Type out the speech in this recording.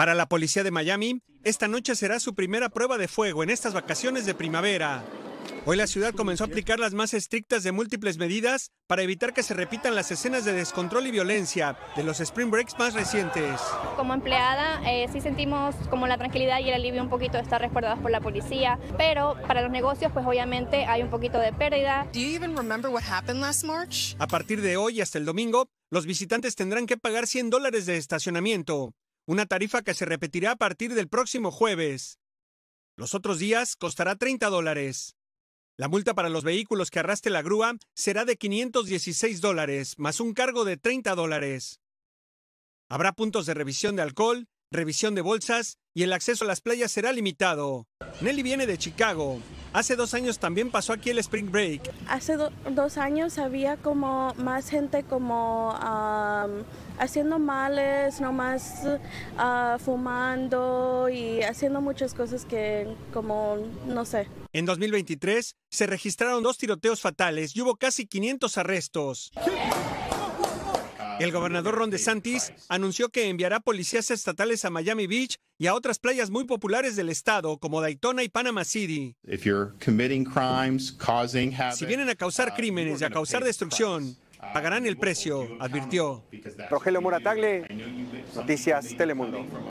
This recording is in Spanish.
Para la policía de Miami, esta noche será su primera prueba de fuego en estas vacaciones de primavera. Hoy la ciudad comenzó a aplicar las más estrictas de múltiples medidas para evitar que se repitan las escenas de descontrol y violencia de los spring breaks más recientes. Como empleada eh, sí sentimos como la tranquilidad y el alivio un poquito de estar respaldados por la policía, pero para los negocios pues obviamente hay un poquito de pérdida. A partir de hoy hasta el domingo, los visitantes tendrán que pagar 100 dólares de estacionamiento una tarifa que se repetirá a partir del próximo jueves. Los otros días costará 30 dólares. La multa para los vehículos que arrastre la grúa será de 516 dólares, más un cargo de 30 dólares. Habrá puntos de revisión de alcohol, revisión de bolsas y el acceso a las playas será limitado. Nelly viene de Chicago. Hace dos años también pasó aquí el Spring Break. Hace dos años había como más gente como... Ah, haciendo males, nomás ah, fumando y haciendo muchas cosas que como no sé. En 2023 se registraron dos tiroteos fatales y hubo casi 500 arrestos. El gobernador Ron DeSantis anunció que enviará policías estatales a Miami Beach y a otras playas muy populares del estado, como Daytona y Panama City. Si vienen a causar uh, crímenes y a causar destrucción, Pagarán el precio, advirtió. Rogelio Muratagle, Noticias Telemundo.